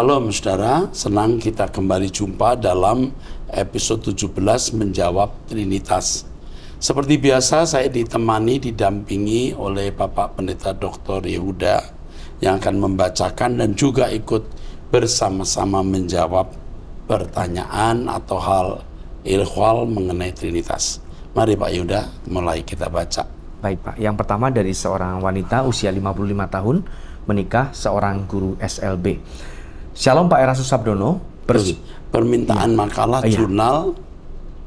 Shalom saudara, senang kita kembali jumpa dalam episode 17 menjawab Trinitas. Seperti biasa saya ditemani, didampingi oleh Bapak Pendeta Dr. Yehuda yang akan membacakan dan juga ikut bersama-sama menjawab pertanyaan atau hal ilhwal mengenai Trinitas. Mari Pak Yehuda, mulai kita baca. Baik Pak, yang pertama dari seorang wanita usia 55 tahun menikah seorang guru SLB. Shalom Pak Erasus Sabdono. Terus permintaan iya. makalah oh, iya. jurnal.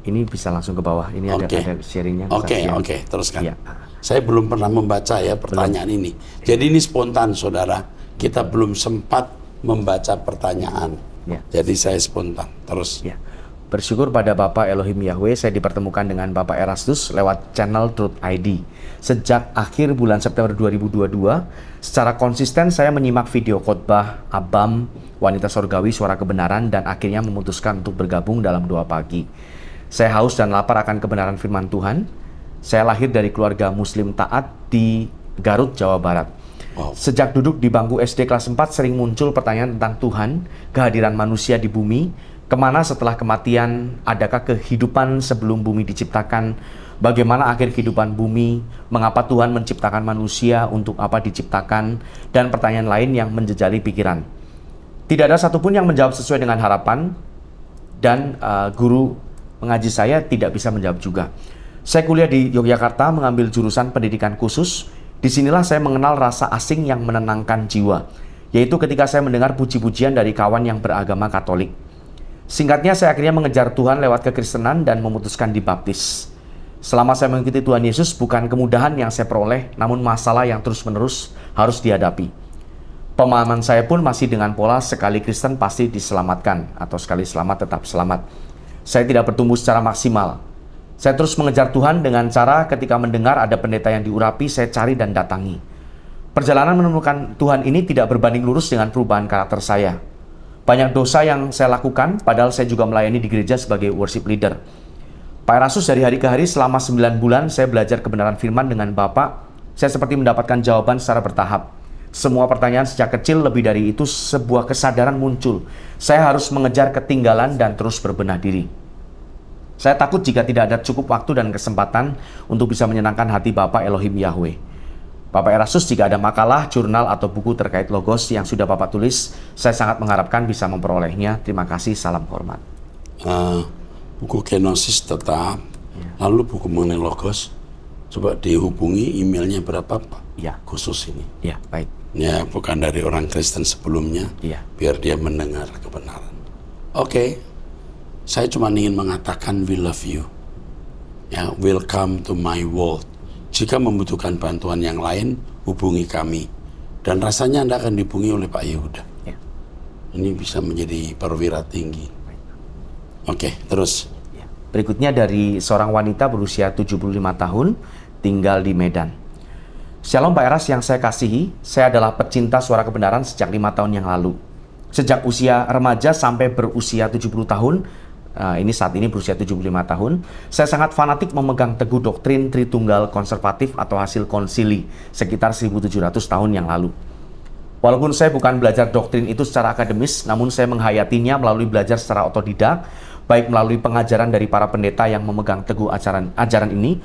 Ini bisa langsung ke bawah. Ini okay. ada, ada sharingnya. Oke okay, iya. oke okay. teruskan. Iya. Saya belum pernah membaca ya pertanyaan belum. ini. Jadi ini spontan saudara. Kita belum sempat membaca pertanyaan. Iya. Jadi saya spontan. Terus. Iya. Bersyukur pada Bapak Elohim Yahweh, saya dipertemukan dengan Bapak Erastus lewat channel Truth ID. Sejak akhir bulan September 2022, secara konsisten saya menyimak video khotbah Abam, Wanita Sorgawi, Suara Kebenaran, dan akhirnya memutuskan untuk bergabung dalam dua pagi. Saya haus dan lapar akan kebenaran firman Tuhan. Saya lahir dari keluarga muslim taat di Garut, Jawa Barat. Wow. Sejak duduk di bangku SD kelas 4 sering muncul pertanyaan tentang Tuhan, kehadiran manusia di bumi, Kemana setelah kematian? Adakah kehidupan sebelum bumi diciptakan? Bagaimana akhir kehidupan bumi? Mengapa Tuhan menciptakan manusia? Untuk apa diciptakan? Dan pertanyaan lain yang menjejali pikiran. Tidak ada satupun yang menjawab sesuai dengan harapan, dan uh, guru mengaji saya tidak bisa menjawab juga. Saya kuliah di Yogyakarta, mengambil jurusan pendidikan khusus. Disinilah saya mengenal rasa asing yang menenangkan jiwa, yaitu ketika saya mendengar puji-pujian dari kawan yang beragama Katolik Singkatnya, saya akhirnya mengejar Tuhan lewat kekristenan dan memutuskan dibaptis. Selama saya mengikuti Tuhan Yesus, bukan kemudahan yang saya peroleh, namun masalah yang terus-menerus harus dihadapi. Pemahaman saya pun masih dengan pola sekali Kristen pasti diselamatkan, atau sekali selamat tetap selamat. Saya tidak bertumbuh secara maksimal. Saya terus mengejar Tuhan dengan cara ketika mendengar ada pendeta yang diurapi, saya cari dan datangi. Perjalanan menemukan Tuhan ini tidak berbanding lurus dengan perubahan karakter saya. Banyak dosa yang saya lakukan, padahal saya juga melayani di gereja sebagai worship leader. Pak Erasus dari hari ke hari selama 9 bulan saya belajar kebenaran firman dengan Bapak. Saya seperti mendapatkan jawaban secara bertahap. Semua pertanyaan sejak kecil lebih dari itu sebuah kesadaran muncul. Saya harus mengejar ketinggalan dan terus berbenah diri. Saya takut jika tidak ada cukup waktu dan kesempatan untuk bisa menyenangkan hati Bapak Elohim Yahweh. Bapak Erasus, jika ada makalah, jurnal, atau buku terkait logos yang sudah Bapak tulis, saya sangat mengharapkan bisa memperolehnya. Terima kasih, salam hormat. Uh, buku Genosis tetap, ya. lalu buku mengenai logos, coba dihubungi emailnya berapa Pak? Ya. Khusus ini. Ya, baik. Ya, bukan dari orang Kristen sebelumnya, ya. biar dia mendengar kebenaran. Oke, okay. saya cuma ingin mengatakan we love you. Ya, welcome to my world jika membutuhkan bantuan yang lain, hubungi kami. Dan rasanya Anda akan dihubungi oleh Pak Yehuda. Ya. Ini bisa menjadi perwira tinggi. Oke, okay, terus. Ya. Berikutnya dari seorang wanita berusia 75 tahun, tinggal di Medan. Shalom Pak Eras yang saya kasihi, saya adalah pecinta suara kebenaran sejak lima tahun yang lalu. Sejak usia remaja sampai berusia 70 tahun, uh, ini saat ini berusia 75 tahun, saya sangat fanatik memegang teguh doktrin Tritunggal konservatif atau hasil konsili sekitar 1700 tahun yang lalu. Walaupun saya bukan belajar doktrin itu secara akademis, namun saya menghayatinya melalui belajar secara otodidak, baik melalui pengajaran dari para pendeta yang memegang teguh ajaran, ajaran ini,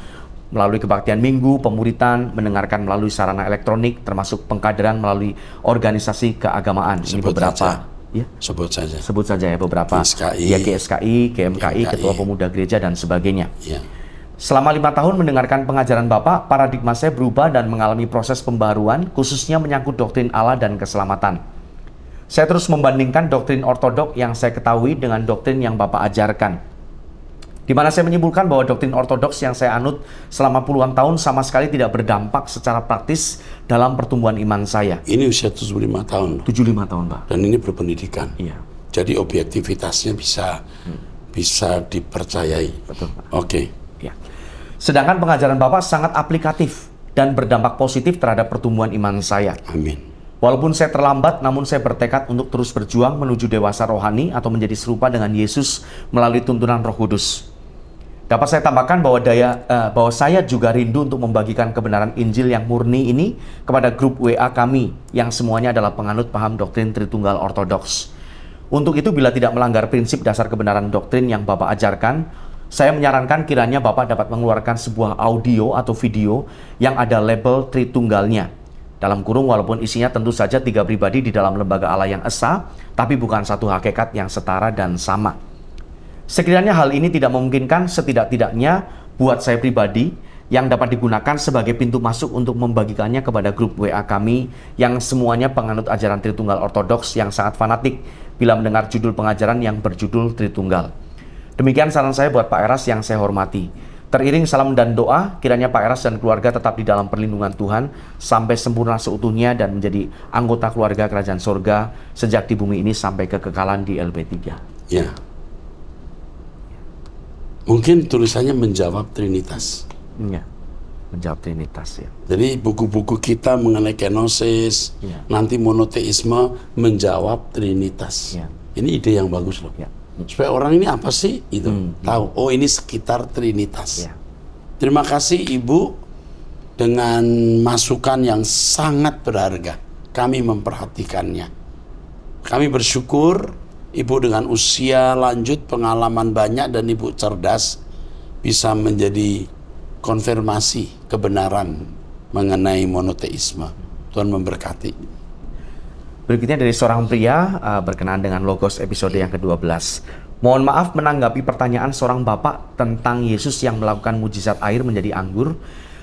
melalui kebaktian minggu, pemuritan, mendengarkan melalui sarana elektronik, termasuk pengkaderan melalui organisasi keagamaan. Sebut ini beberapa. Saja ya sebut saja sebut saja ya beberapa SKI ya GSKI, GMKI, GMKI, Ketua Pemuda Gereja dan sebagainya. Ya. Selama lima tahun mendengarkan pengajaran Bapak, paradigma saya berubah dan mengalami proses pembaruan, khususnya menyangkut doktrin Allah dan keselamatan. Saya terus membandingkan doktrin ortodok yang saya ketahui dengan doktrin yang Bapak ajarkan di mana saya menyimpulkan bahwa doktrin ortodoks yang saya anut selama puluhan tahun sama sekali tidak berdampak secara praktis dalam pertumbuhan iman saya. Ini usia 75 tahun. 75 tahun, Pak. Dan ini berpendidikan. Iya. Jadi objektivitasnya bisa hmm. bisa dipercayai. Betul, Pak. Oke. Okay. Ya. Sedangkan pengajaran Bapak sangat aplikatif dan berdampak positif terhadap pertumbuhan iman saya. Amin. Walaupun saya terlambat, namun saya bertekad untuk terus berjuang menuju dewasa rohani atau menjadi serupa dengan Yesus melalui tuntunan Roh Kudus. Dapat saya tambahkan bahwa daya uh, bahwa saya juga rindu untuk membagikan kebenaran Injil yang murni ini kepada grup WA kami yang semuanya adalah penganut paham doktrin Tritunggal Ortodoks. Untuk itu bila tidak melanggar prinsip dasar kebenaran doktrin yang Bapak ajarkan, saya menyarankan kiranya Bapak dapat mengeluarkan sebuah audio atau video yang ada label Tritunggalnya. Dalam kurung walaupun isinya tentu saja tiga pribadi di dalam lembaga Allah yang esa, tapi bukan satu hakikat yang setara dan sama. Sekiranya hal ini tidak memungkinkan, setidak-tidaknya buat saya pribadi yang dapat digunakan sebagai pintu masuk untuk membagikannya kepada grup WA kami yang semuanya penganut ajaran Tritunggal Ortodoks yang sangat fanatik bila mendengar judul pengajaran yang berjudul Tritunggal. Demikian saran saya buat Pak Eras yang saya hormati. Teriring salam dan doa, kiranya Pak Eras dan keluarga tetap di dalam perlindungan Tuhan sampai sempurna seutuhnya dan menjadi anggota keluarga kerajaan sorga sejak di bumi ini sampai kekekalan di LP3. Ya, Mungkin tulisannya menjawab Trinitas. Ya, menjawab Trinitas ya. Jadi buku-buku kita mengenai kenosis, ya. nanti monoteisme menjawab Trinitas. Ya. Ini ide yang bagus loh. Ya. Supaya orang ini apa sih itu hmm. tahu. Oh ini sekitar Trinitas. Ya. Terima kasih Ibu dengan masukan yang sangat berharga. Kami memperhatikannya. Kami bersyukur Ibu dengan usia lanjut, pengalaman banyak dan ibu cerdas bisa menjadi konfirmasi kebenaran mengenai monoteisme. Tuhan memberkati. Berikutnya dari seorang pria uh, berkenaan dengan logos episode yang ke-12. Mohon maaf menanggapi pertanyaan seorang bapak tentang Yesus yang melakukan mujizat air menjadi anggur.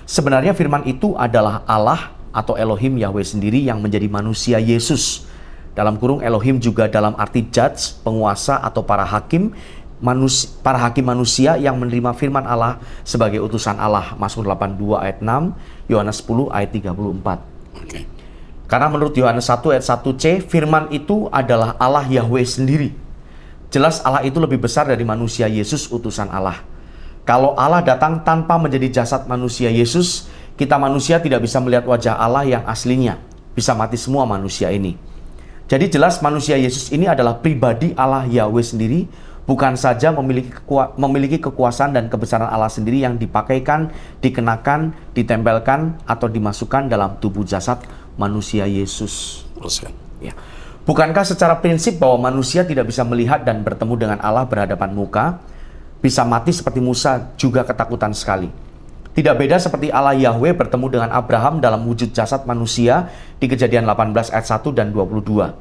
Sebenarnya firman itu adalah Allah atau Elohim Yahweh sendiri yang menjadi manusia Yesus dalam kurung Elohim juga dalam arti judge, penguasa atau para hakim, manusia, para hakim manusia yang menerima firman Allah sebagai utusan Allah. Mazmur 82 ayat 6, Yohanes 10 ayat 34. Okay. Karena menurut Yohanes 1 ayat 1c, firman itu adalah Allah Yahweh sendiri. Jelas Allah itu lebih besar dari manusia Yesus utusan Allah. Kalau Allah datang tanpa menjadi jasad manusia Yesus, kita manusia tidak bisa melihat wajah Allah yang aslinya. Bisa mati semua manusia ini. Jadi jelas manusia Yesus ini adalah pribadi Allah Yahweh sendiri, bukan saja memiliki, kekua memiliki kekuasaan dan kebesaran Allah sendiri yang dipakaikan, dikenakan, ditempelkan, atau dimasukkan dalam tubuh jasad manusia Yesus. Ya. Bukankah secara prinsip bahwa manusia tidak bisa melihat dan bertemu dengan Allah berhadapan muka, bisa mati seperti Musa juga ketakutan sekali. Tidak beda seperti Allah Yahweh bertemu dengan Abraham dalam wujud jasad manusia di kejadian 18 ayat 1 dan 22.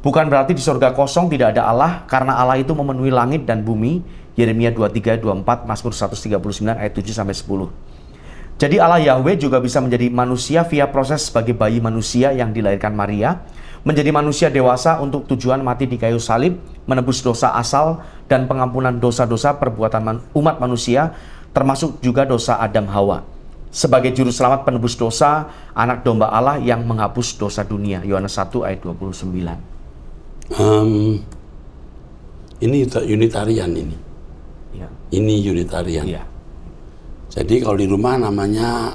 Bukan berarti di Surga kosong tidak ada Allah, karena Allah itu memenuhi langit dan bumi, Yeremia 23, 24, Mazmur 139, ayat 7 sampai 10. Jadi Allah Yahweh juga bisa menjadi manusia via proses sebagai bayi manusia yang dilahirkan Maria, menjadi manusia dewasa untuk tujuan mati di kayu salib, menebus dosa asal dan pengampunan dosa-dosa perbuatan umat manusia termasuk juga dosa Adam Hawa. Sebagai juru selamat penebus dosa, anak domba Allah yang menghapus dosa dunia. Yohanes 1 ayat 29. Um, ini unitarian ini. Ya. Ini unitarian. Ya. Jadi kalau di rumah namanya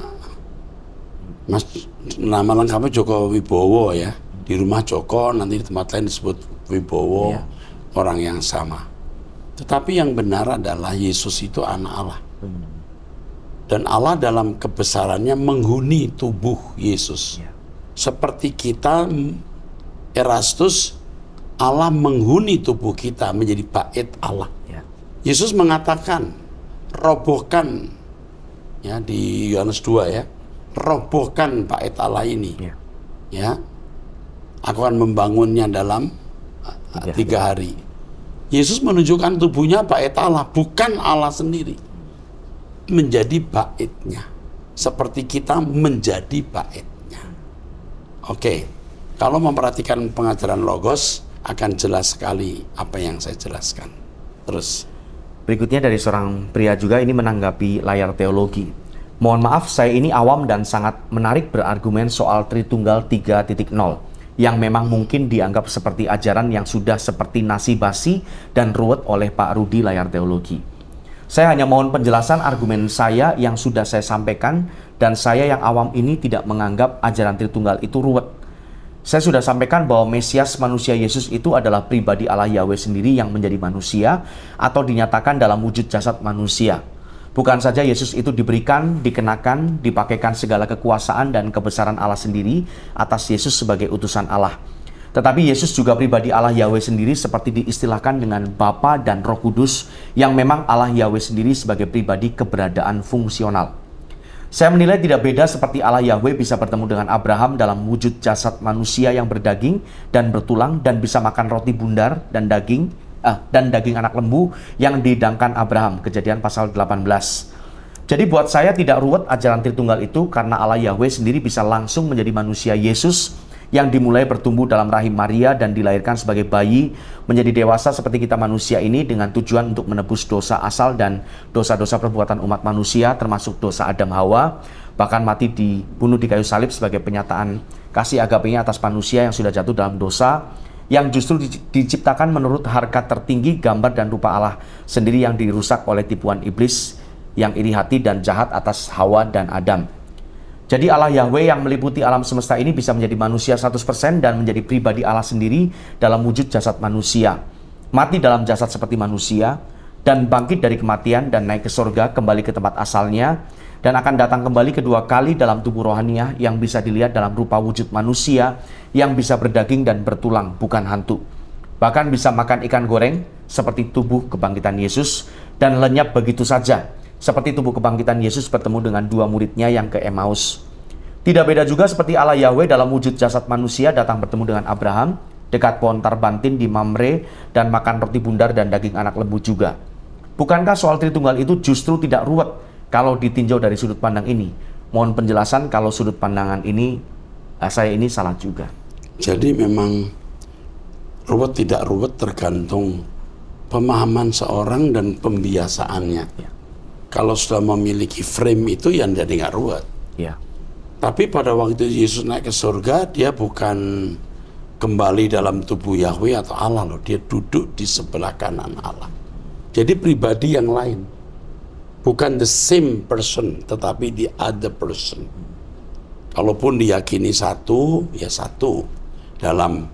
Mas nama lengkapnya Joko Wibowo ya. Di rumah Joko nanti di tempat lain disebut Wibowo, ya. orang yang sama. Tetapi yang benar adalah Yesus itu anak Allah. Hmm. Dan Allah dalam kebesarannya menghuni tubuh Yesus. Ya. Seperti kita Erastus Allah menghuni tubuh kita menjadi bait Allah. Ya. Yesus mengatakan robohkan ya di Yohanes 2 ya. Robohkan bait Allah ini. Ya. ya. Aku akan membangunnya dalam tiga, tiga hari. Yesus menunjukkan tubuhnya bait Allah, bukan Allah sendiri menjadi baitnya. Seperti kita menjadi baitnya. Oke, kalau memperhatikan pengajaran logos akan jelas sekali apa yang saya jelaskan. Terus. Berikutnya dari seorang pria juga ini menanggapi layar teologi. Mohon maaf, saya ini awam dan sangat menarik berargumen soal Tritunggal 3.0 yang memang mungkin dianggap seperti ajaran yang sudah seperti nasi basi dan ruwet oleh Pak Rudi layar teologi saya hanya mohon penjelasan argumen saya yang sudah saya sampaikan dan saya yang awam ini tidak menganggap ajaran Tritunggal itu ruwet. Saya sudah sampaikan bahwa Mesias manusia Yesus itu adalah pribadi Allah Yahweh sendiri yang menjadi manusia atau dinyatakan dalam wujud jasad manusia. Bukan saja Yesus itu diberikan, dikenakan, dipakaikan segala kekuasaan dan kebesaran Allah sendiri atas Yesus sebagai utusan Allah. Tetapi Yesus juga pribadi Allah Yahweh sendiri seperti diistilahkan dengan Bapa dan Roh Kudus yang memang Allah Yahweh sendiri sebagai pribadi keberadaan fungsional. Saya menilai tidak beda seperti Allah Yahweh bisa bertemu dengan Abraham dalam wujud jasad manusia yang berdaging dan bertulang dan bisa makan roti bundar dan daging eh, dan daging anak lembu yang didangkan Abraham. Kejadian pasal 18. Jadi buat saya tidak ruwet ajaran Tritunggal itu karena Allah Yahweh sendiri bisa langsung menjadi manusia Yesus yang dimulai bertumbuh dalam rahim Maria dan dilahirkan sebagai bayi menjadi dewasa seperti kita manusia ini dengan tujuan untuk menebus dosa asal dan dosa-dosa perbuatan umat manusia termasuk dosa Adam Hawa bahkan mati dibunuh di kayu salib sebagai penyataan kasih agapnya atas manusia yang sudah jatuh dalam dosa yang justru diciptakan menurut harkat tertinggi gambar dan rupa Allah sendiri yang dirusak oleh tipuan iblis yang iri hati dan jahat atas Hawa dan Adam. Jadi Allah Yahweh yang meliputi alam semesta ini bisa menjadi manusia 100% dan menjadi pribadi Allah sendiri dalam wujud jasad manusia. Mati dalam jasad seperti manusia dan bangkit dari kematian dan naik ke surga kembali ke tempat asalnya dan akan datang kembali kedua kali dalam tubuh rohaniah yang bisa dilihat dalam rupa wujud manusia yang bisa berdaging dan bertulang bukan hantu. Bahkan bisa makan ikan goreng seperti tubuh kebangkitan Yesus dan lenyap begitu saja seperti tubuh kebangkitan Yesus bertemu dengan dua muridnya yang ke Emmaus. Tidak beda juga seperti Allah Yahweh dalam wujud jasad manusia datang bertemu dengan Abraham dekat pohon tarbantin di Mamre dan makan roti bundar dan daging anak lembu juga. Bukankah soal Tritunggal itu justru tidak ruwet kalau ditinjau dari sudut pandang ini? Mohon penjelasan kalau sudut pandangan ini eh, saya ini salah juga. Jadi memang ruwet tidak ruwet tergantung pemahaman seorang dan pembiasaannya. Ya kalau sudah memiliki frame itu ya yang jadi nggak ruwet. Ya. Tapi pada waktu Yesus naik ke surga, dia bukan kembali dalam tubuh Yahweh atau Allah loh. Dia duduk di sebelah kanan Allah. Jadi pribadi yang lain. Bukan the same person, tetapi the other person. Kalaupun diyakini satu, ya satu. Dalam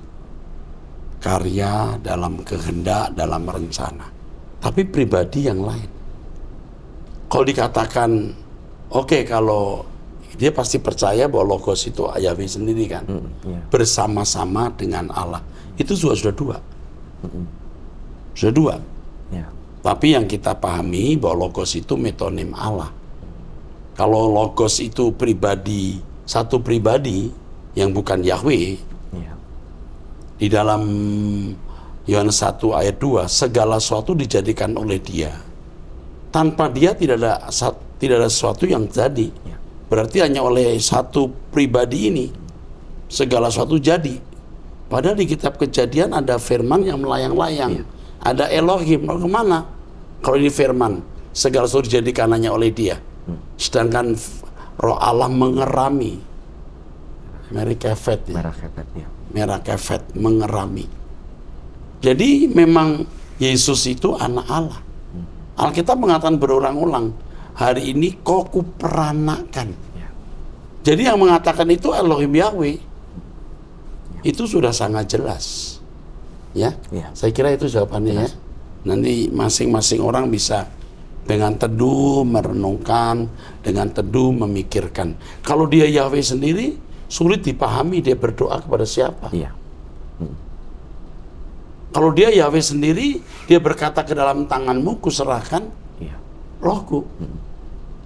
karya, dalam kehendak, dalam rencana. Tapi pribadi yang lain kalau dikatakan oke okay, kalau dia pasti percaya bahwa logos itu Yahweh sendiri kan mm, yeah. bersama-sama dengan Allah itu sudah sudah dua mm-hmm. sudah dua yeah. tapi yang kita pahami bahwa logos itu metonim Allah kalau logos itu pribadi satu pribadi yang bukan Yahweh yeah. di dalam Yohanes 1 ayat 2 segala sesuatu dijadikan oleh dia tanpa dia tidak ada tidak ada sesuatu yang jadi. Ya. Berarti hanya oleh satu pribadi ini segala sesuatu jadi. Padahal di kitab kejadian ada firman yang melayang-layang. Ya. Ada Elohim, mau kemana? Kalau ini firman, segala sesuatu dijadikan hanya oleh dia. Hmm. Sedangkan roh Allah mengerami. Merah kefet ya. Merah kefet ya. Merah kefet, mengerami. Jadi memang Yesus itu anak Allah. Alkitab mengatakan berulang-ulang, hari ini kau kuperanakan. Ya. Jadi yang mengatakan itu Elohim Yahweh. Itu sudah sangat jelas. Ya. ya. Saya kira itu jawabannya ya. Nanti masing-masing orang bisa dengan teduh merenungkan, dengan teduh memikirkan. Kalau dia Yahweh sendiri sulit dipahami dia berdoa kepada siapa. Ya. Kalau dia Yahweh sendiri, dia berkata ke dalam tanganmu kuserahkan iya. rohku. Hmm.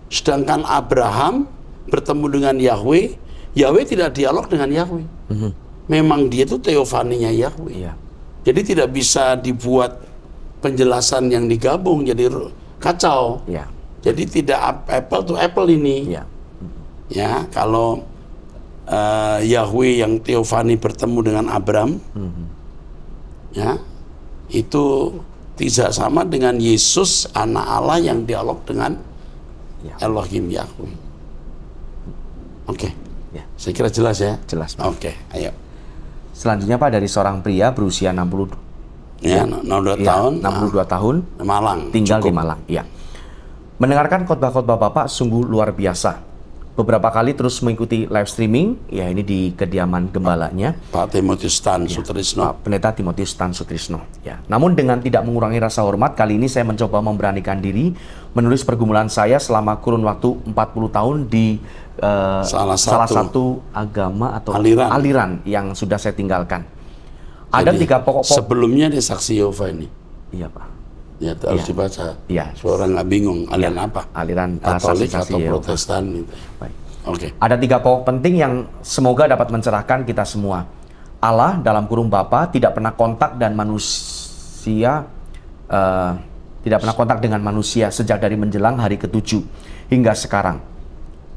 Sedangkan Abraham bertemu dengan Yahweh, Yahweh tidak dialog dengan Yahweh. Hmm. Memang dia itu teofaninya Yahweh. Iya. Jadi tidak bisa dibuat penjelasan yang digabung jadi kacau. Iya. Jadi tidak apple to apple ini. Ya, kalau uh, Yahweh yang teofani bertemu dengan Abraham. Hmm ya itu tidak sama dengan Yesus anak Allah yang dialog dengan ya. Elohim Yahweh. Oke. Okay. Ya. Saya kira jelas ya. Jelas. Oke, okay, ayo. Selanjutnya Pak dari seorang pria berusia 60 ya, 62 ya. ya, tahun. 62 ah, tahun. Malang. Tinggal cukup. di Malang, ya. Mendengarkan khotbah-khotbah Bapak sungguh luar biasa beberapa kali terus mengikuti live streaming, ya ini di kediaman gembalanya. Pak Timotius Tan ya, Sutrisno. Pak Pendeta Timotius Tan Sutrisno. Ya. Namun dengan tidak mengurangi rasa hormat, kali ini saya mencoba memberanikan diri menulis pergumulan saya selama kurun waktu 40 tahun di uh, salah, satu salah satu agama atau aliran, aliran yang sudah saya tinggalkan. Ada tiga pokok-pokok. Sebelumnya di saksi Yehova ini. Iya Pak ya harus ya. dibaca. Ya. Supaya nggak bingung ya. aliran ya. apa. Aliran Katolik atau ya, Protestan gitu. Oke. Okay. Ada tiga pokok penting yang semoga dapat mencerahkan kita semua. Allah dalam kurung Bapa tidak pernah kontak dan manusia uh, tidak pernah kontak dengan manusia sejak dari menjelang hari ketujuh hingga sekarang.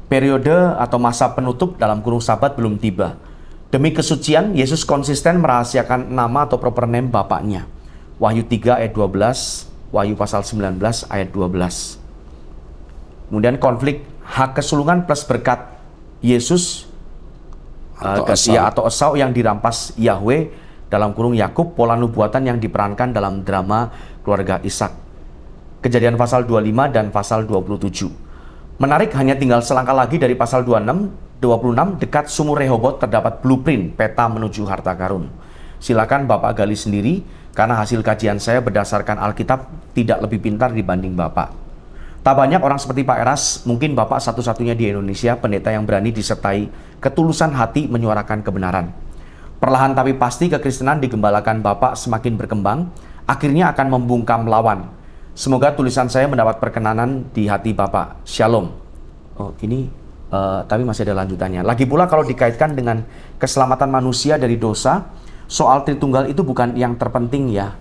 Periode atau masa penutup dalam kurung sabat belum tiba. Demi kesucian, Yesus konsisten merahasiakan nama atau proper name Bapaknya. Wahyu 3 ayat 12 Wahyu pasal 19 ayat 12. Kemudian konflik hak kesulungan plus berkat Yesus eh, atau, uh, esau. Ya, atau esau yang dirampas Yahweh dalam kurung Yakub pola nubuatan yang diperankan dalam drama keluarga Ishak. Kejadian pasal 25 dan pasal 27. Menarik hanya tinggal selangkah lagi dari pasal 26, 26 dekat sumur Rehobot terdapat blueprint peta menuju harta karun. Silakan Bapak gali sendiri karena hasil kajian saya berdasarkan Alkitab tidak lebih pintar dibanding Bapak. Tak banyak orang seperti Pak Eras, mungkin Bapak satu-satunya di Indonesia pendeta yang berani disertai ketulusan hati menyuarakan kebenaran. Perlahan tapi pasti kekristenan digembalakan Bapak semakin berkembang, akhirnya akan membungkam lawan. Semoga tulisan saya mendapat perkenanan di hati Bapak. Shalom. Oh, ini uh, tapi masih ada lanjutannya. Lagi pula kalau dikaitkan dengan keselamatan manusia dari dosa, soal Tritunggal itu bukan yang terpenting ya.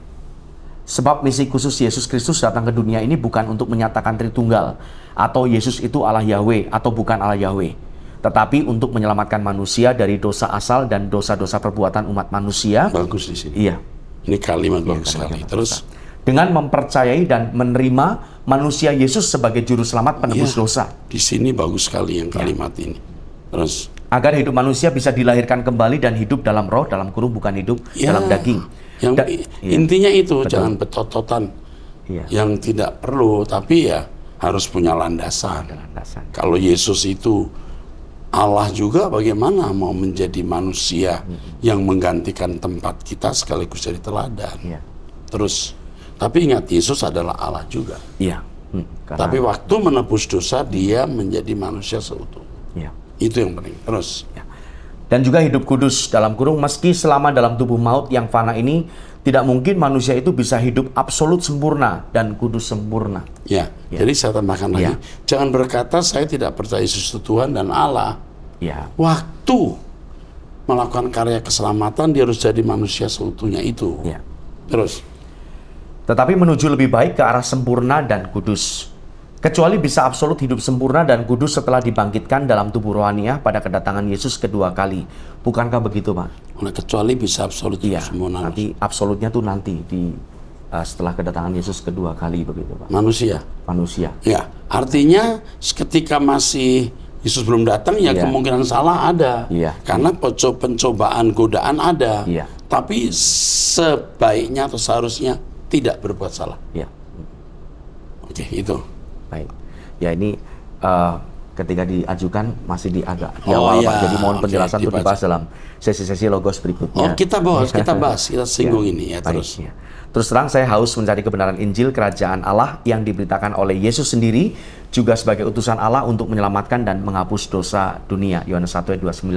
Sebab misi khusus Yesus Kristus datang ke dunia ini bukan untuk menyatakan Tritunggal atau Yesus itu Allah Yahweh atau bukan Allah Yahweh, tetapi untuk menyelamatkan manusia dari dosa asal dan dosa-dosa perbuatan umat manusia. Bagus di sini. Iya. Ini kalimat iya, bagus sekali. Terus dengan mempercayai dan menerima manusia Yesus sebagai juru selamat penebus iya, dosa. Di sini bagus sekali yang kalimat iya. ini Terus agar hidup manusia bisa dilahirkan kembali dan hidup dalam roh dalam kurung bukan hidup ya, dalam daging. Yang da iya. intinya itu Betul. jangan betototan ya. yang tidak perlu tapi ya harus punya landasan. landasan. Kalau Yesus itu Allah juga bagaimana mau menjadi manusia hmm. yang menggantikan tempat kita sekaligus jadi teladan. Ya. Terus tapi ingat Yesus adalah Allah juga. Iya. Hmm, Tapi waktu menebus dosa dia menjadi manusia seutuhnya. Ya. Itu yang penting. Terus. Ya. Dan juga hidup kudus dalam kurung meski selama dalam tubuh maut yang fana ini tidak mungkin manusia itu bisa hidup absolut sempurna dan kudus sempurna. Ya. ya. Jadi saya tambahkan lagi, ya. jangan berkata saya tidak percaya Yesus Tuhan dan Allah. Ya. Waktu melakukan karya keselamatan dia harus jadi manusia seutuhnya itu. Ya. Terus. Tetapi menuju lebih baik ke arah sempurna dan kudus Kecuali bisa absolut hidup sempurna dan kudus setelah dibangkitkan dalam tubuh rohania pada kedatangan Yesus kedua kali. Bukankah begitu, Pak? Nah, kecuali bisa absolut hidup iya, sempurna. Nanti absolutnya tuh nanti di uh, setelah kedatangan Yesus kedua kali begitu, Pak. Manusia. Manusia. Ya, artinya ketika masih Yesus belum datang ya, ya. kemungkinan salah ada. Ya. Karena pencobaan godaan ada. Ya. Tapi sebaiknya atau seharusnya tidak berbuat salah. Ya. Oke, itu. Baik. Ya ini uh, ketika diajukan masih di agak di oh, awal ya. Pak. Iya. Jadi mohon penjelasan okay, untuk dibahas dalam sesi-sesi logos berikutnya. Oh, kita bahas, kita bahas, kita singgung ya. ini ya Baik, terus. Ya. Terus terang saya haus mencari kebenaran Injil kerajaan Allah yang diberitakan oleh Yesus sendiri juga sebagai utusan Allah untuk menyelamatkan dan menghapus dosa dunia. Yohanes 1 ayat 29,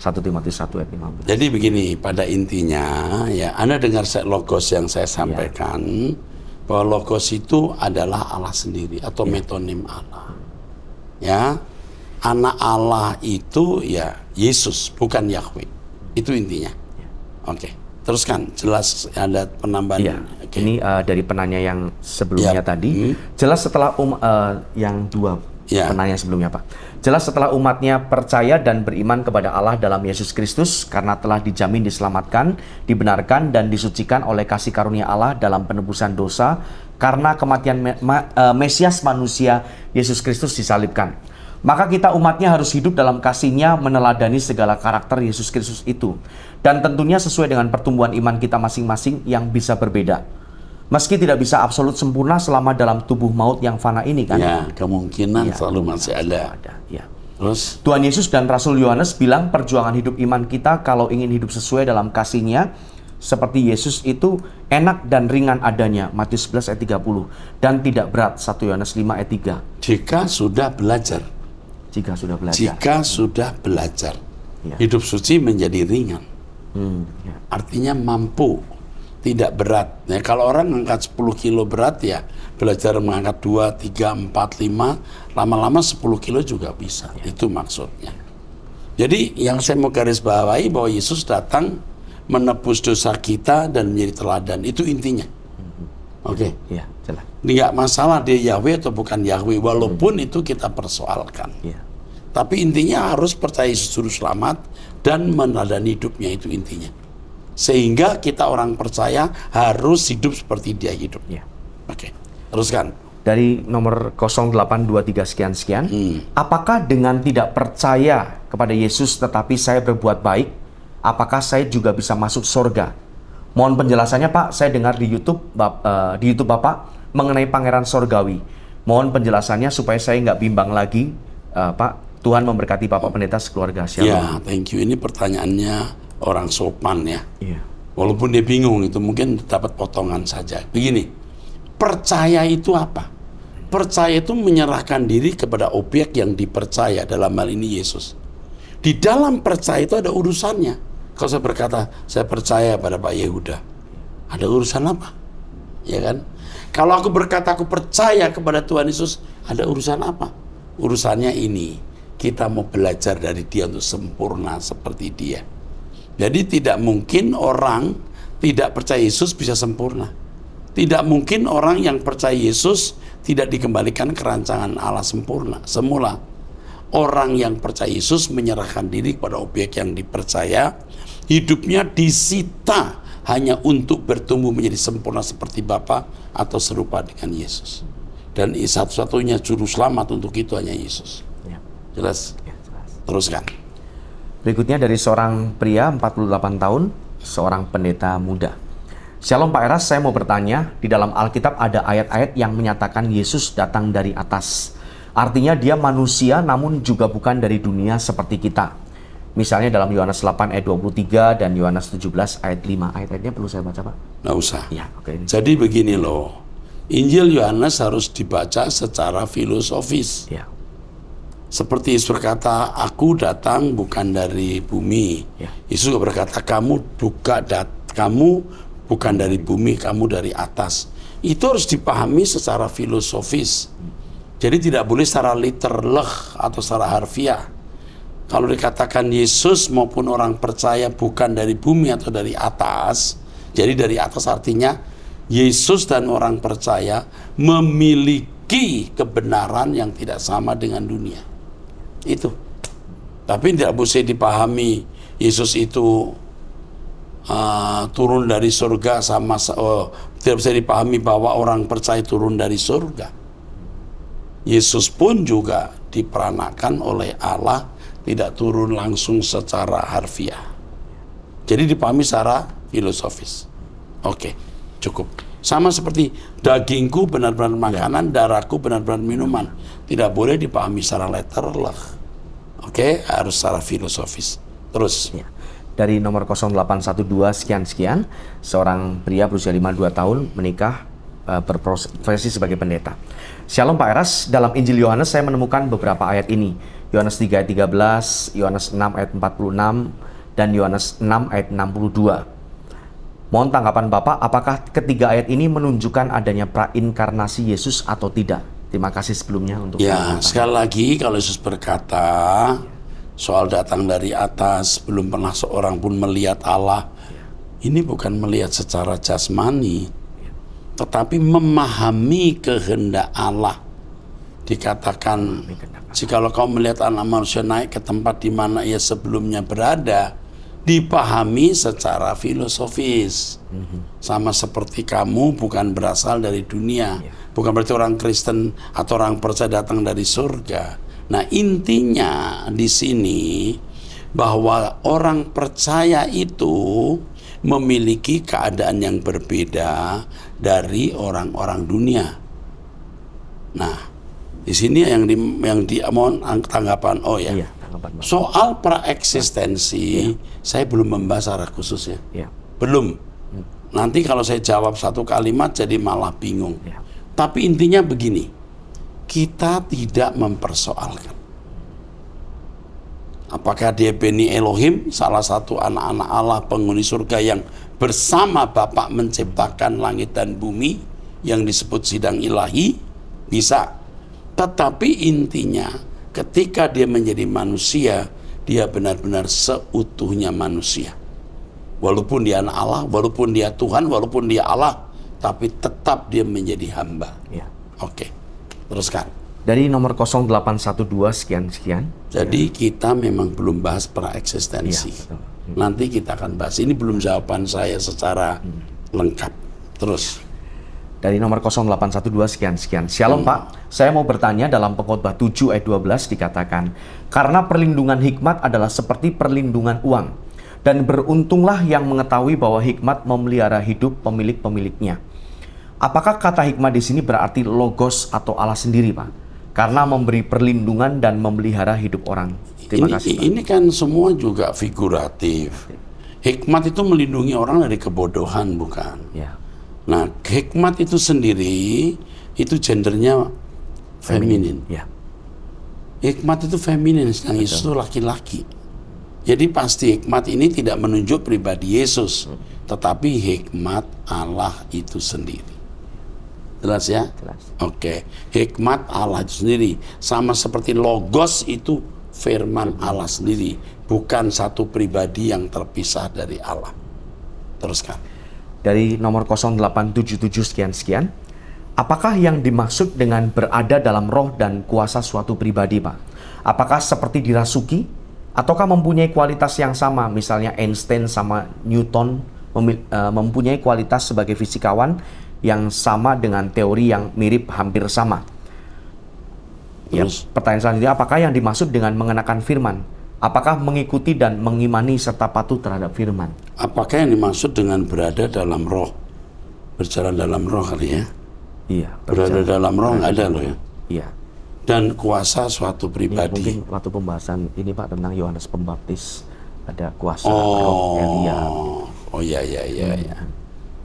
1 Timotius 1 ayat 15. Jadi begini, pada intinya ya Anda dengar set logos yang saya ya. sampaikan. Ya bahwa logos itu adalah Allah sendiri atau yeah. metonim Allah. Ya, anak Allah itu ya Yesus bukan Yahweh. Itu intinya. Yeah. Oke. Okay. Teruskan, jelas ada penambahan. Ya, okay. Ini uh, dari penanya yang sebelumnya ya. tadi. Hmm. Jelas setelah um, uh, yang dua yeah. penanya sebelumnya Pak. Jelas setelah umatnya percaya dan beriman kepada Allah dalam Yesus Kristus karena telah dijamin diselamatkan, dibenarkan dan disucikan oleh kasih karunia Allah dalam penebusan dosa karena kematian me ma uh, Mesias manusia Yesus Kristus disalibkan. Maka kita umatnya harus hidup dalam kasihnya meneladani segala karakter Yesus Kristus itu. Dan tentunya sesuai dengan pertumbuhan iman kita masing-masing yang bisa berbeda. Meski tidak bisa absolut sempurna selama dalam tubuh maut yang fana ini kan. Ya, kemungkinan ya, selalu masih ada. ada. Ya. Terus Tuhan Yesus dan Rasul Yohanes bilang perjuangan hidup iman kita kalau ingin hidup sesuai dalam kasihnya seperti Yesus itu enak dan ringan adanya Matius 11 ayat 30 dan tidak berat 1 Yohanes 5 ayat 3. Jika sudah belajar. Jika sudah belajar. Jika sudah belajar. Ya. Hidup suci menjadi ringan. Hmm, ya. Artinya mampu tidak berat. Ya, kalau orang mengangkat 10 kilo berat ya belajar mengangkat 2, 3, 4, 5, lama-lama 10 kilo juga bisa. Ya. Itu maksudnya. Jadi yang saya mau garis bawahi bahwa Yesus datang menebus dosa kita dan menjadi teladan. Itu intinya. Mm-hmm. Oke. Okay. Ya, jelas. Nggak masalah dia Yahweh atau bukan Yahweh walaupun mm-hmm. itu kita persoalkan. Ya. Tapi intinya harus percaya Yesus selamat dan meneladani hidupnya itu intinya. Sehingga kita orang percaya harus hidup seperti dia hidup. Ya. Oke, okay. teruskan. Dari nomor 0823 sekian-sekian, hmm. apakah dengan tidak percaya kepada Yesus tetapi saya berbuat baik, apakah saya juga bisa masuk surga? Mohon penjelasannya Pak, saya dengar di YouTube uh, di YouTube Bapak mengenai Pangeran Sorgawi. Mohon penjelasannya supaya saya nggak bimbang lagi, uh, Pak. Tuhan memberkati Bapak Pendeta sekeluarga. Ya, Ya, thank you. Ini pertanyaannya orang sopan ya. Iya. Walaupun dia bingung itu mungkin dapat potongan saja. Begini, percaya itu apa? Percaya itu menyerahkan diri kepada objek yang dipercaya dalam hal ini Yesus. Di dalam percaya itu ada urusannya. Kalau saya berkata saya percaya pada Pak Yehuda, ada urusan apa? Ya kan? Kalau aku berkata aku percaya kepada Tuhan Yesus, ada urusan apa? Urusannya ini. Kita mau belajar dari dia untuk sempurna seperti dia. Jadi tidak mungkin orang tidak percaya Yesus bisa sempurna. Tidak mungkin orang yang percaya Yesus tidak dikembalikan ke rancangan Allah sempurna semula. Orang yang percaya Yesus menyerahkan diri kepada objek yang dipercaya, hidupnya disita hanya untuk bertumbuh menjadi sempurna seperti Bapa atau serupa dengan Yesus. Dan satu-satunya juru selamat untuk itu hanya Yesus. Ya. Ya, jelas. Teruskan. Berikutnya dari seorang pria 48 tahun, seorang pendeta muda. Shalom Pak Eras, saya mau bertanya, di dalam Alkitab ada ayat-ayat yang menyatakan Yesus datang dari atas. Artinya dia manusia namun juga bukan dari dunia seperti kita. Misalnya dalam Yohanes 8 ayat 23 dan Yohanes 17 ayat 5. Ayat-ayatnya perlu saya baca Pak? Nggak usah. Ya, okay. Jadi begini loh, Injil Yohanes harus dibaca secara filosofis. Ya. Seperti Yesus berkata, aku datang bukan dari bumi. Ya. Yesus juga berkata, kamu buka dat, kamu bukan dari bumi, kamu dari atas. Itu harus dipahami secara filosofis. Jadi tidak boleh secara literleh atau secara harfiah. Kalau dikatakan Yesus maupun orang percaya bukan dari bumi atau dari atas, jadi dari atas artinya Yesus dan orang percaya memiliki kebenaran yang tidak sama dengan dunia. Itu. Tapi tidak bisa dipahami Yesus itu uh, turun dari surga sama uh, tidak bisa dipahami bahwa orang percaya turun dari surga. Yesus pun juga diperanakan oleh Allah tidak turun langsung secara harfiah. Jadi dipahami secara filosofis. Oke, cukup. Sama seperti dagingku benar-benar makanan, ya. darahku benar-benar minuman tidak boleh dipahami secara letter lah. Oke, okay? harus secara filosofis. Terus. Ya. Dari nomor 0812 sekian-sekian, seorang pria berusia 52 tahun menikah uh, berprofesi sebagai pendeta. Shalom Pak Eras, dalam Injil Yohanes saya menemukan beberapa ayat ini. Yohanes 3 ayat 13, Yohanes 6 ayat 46, dan Yohanes 6 ayat 62. Mohon tanggapan Bapak, apakah ketiga ayat ini menunjukkan adanya prainkarnasi Yesus atau tidak? Terima kasih sebelumnya untuk Ya, sekali lagi kalau Yesus berkata soal datang dari atas, belum pernah seorang pun melihat Allah. Ya. Ini bukan melihat secara jasmani, ya. tetapi memahami kehendak Allah. Dikatakan jikalau kau melihat anak manusia naik ke tempat di mana ia sebelumnya berada, dipahami secara filosofis. Mhm. Sama seperti kamu bukan berasal dari dunia, iya. bukan berarti orang Kristen atau orang percaya datang dari surga. Nah, intinya di sini bahwa orang percaya itu memiliki keadaan yang berbeda dari orang-orang dunia. Nah, di sini yang di yang di mohon tanggapan oh ya. Iya. Soal praeksistensi, ya. saya belum membahas arah khususnya. Ya. Belum. Ya. Nanti kalau saya jawab satu kalimat jadi malah bingung. Ya. Tapi intinya begini, kita tidak mempersoalkan. Apakah dia Beni Elohim, salah satu anak-anak Allah penghuni surga yang bersama Bapak menciptakan langit dan bumi yang disebut sidang ilahi? Bisa. Tetapi intinya ketika dia menjadi manusia, dia benar-benar seutuhnya manusia. Walaupun dia anak Allah, walaupun dia Tuhan, walaupun dia Allah, tapi tetap dia menjadi hamba. Ya. Oke, teruskan. Dari nomor 0812 sekian-sekian. Jadi ya. kita memang belum bahas praeksistensi. Ya, hmm. Nanti kita akan bahas. Ini belum jawaban saya secara hmm. lengkap. Terus. Dari nomor 0812 sekian-sekian. Shalom hmm. Pak. Saya mau bertanya dalam pengkhotbah 7 ayat 12 dikatakan, karena perlindungan hikmat adalah seperti perlindungan uang dan beruntunglah yang mengetahui bahwa hikmat memelihara hidup pemilik-pemiliknya. Apakah kata hikmat di sini berarti logos atau Allah sendiri, Pak? Karena memberi perlindungan dan memelihara hidup orang. Terima ini, kasih. Pak. Ini kan semua juga figuratif. Hikmat itu melindungi orang dari kebodohan, bukan? Ya. Nah, hikmat itu sendiri itu gendernya feminin. Ya. Hikmat itu feminin, sedang Yesus itu laki-laki. Jadi pasti hikmat ini tidak menunjuk pribadi Yesus, hmm. tetapi hikmat Allah itu sendiri. Jelas ya? Jelas. Oke. Hikmat Allah itu sendiri sama seperti logos itu firman hmm. Allah sendiri, bukan satu pribadi yang terpisah dari Allah. Teruskan. Dari nomor 0877 sekian sekian, Apakah yang dimaksud dengan berada dalam roh dan kuasa suatu pribadi, Pak? Apakah seperti dirasuki? Ataukah mempunyai kualitas yang sama, misalnya Einstein sama Newton e, mempunyai kualitas sebagai fisikawan yang sama dengan teori yang mirip hampir sama? Ya, pertanyaan selanjutnya, apakah yang dimaksud dengan mengenakan firman? Apakah mengikuti dan mengimani serta patuh terhadap firman? Apakah yang dimaksud dengan berada dalam roh? Berjalan dalam roh kali ya? iya, berada dalam roh nah, ada loh ya. Iya. Dan kuasa suatu iya, pribadi. Ini mungkin waktu pembahasan ini Pak tentang Yohanes Pembaptis ada kuasa oh, roh Elia. Oh iya iya iya. Hmm. Ya.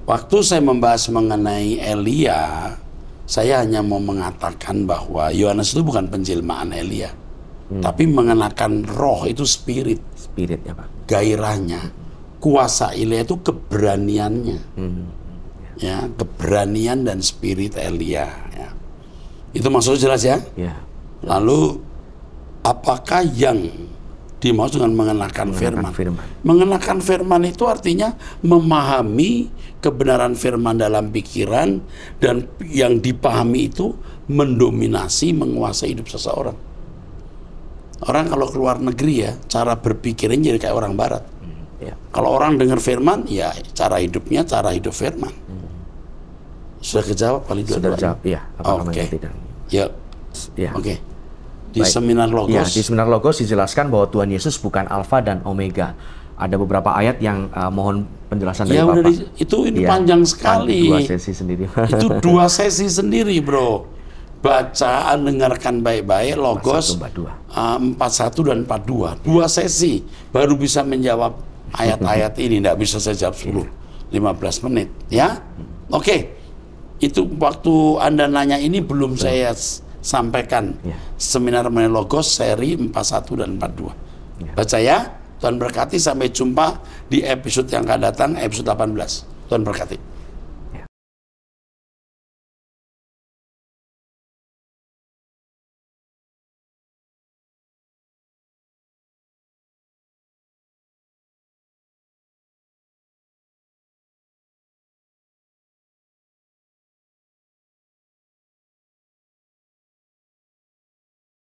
Waktu saya membahas mengenai Elia, saya hanya mau mengatakan bahwa Yohanes itu bukan penjelmaan Elia. Hmm. Tapi mengenakan roh itu spirit. Spirit ya Pak. Gairahnya. Kuasa Elia itu keberaniannya. Hmm ya keberanian dan spirit Elia. Ya. Itu maksudnya jelas ya? ya. Lalu apakah yang dimaksud dengan mengenakan, firman? firman? Mengenakan firman itu artinya memahami kebenaran firman dalam pikiran dan yang dipahami itu mendominasi, menguasai hidup seseorang. Orang kalau keluar negeri ya, cara berpikirnya jadi kayak orang barat. Ya. Kalau orang dengar firman, ya cara hidupnya cara hidup firman. Hmm. Sudah kejawab kali dua Sudah jawab, ya Apa okay. namanya tidak? Ya. ya. Oke. Okay. Di seminar logos. Ya, di seminar logos dijelaskan bahwa Tuhan Yesus bukan alfa dan omega. Ada beberapa ayat yang uh, mohon penjelasan ya, dari Bapak. itu ini ya. panjang sekali. Dua sesi sendiri. itu dua sesi sendiri, Bro. Bacaan dengarkan baik-baik logos 41, eh, dan 42. Dua sesi baru bisa menjawab ayat-ayat ini. Tidak bisa saya jawab 10. Iya. lima 15 menit, ya. Hmm. Oke. Okay itu waktu Anda nanya ini belum Betul. saya sampaikan. Ya. Seminar mengenai logos seri 41 dan 42. Ya. Baca ya. Tuhan berkati sampai jumpa di episode yang akan datang episode 18. Tuhan berkati.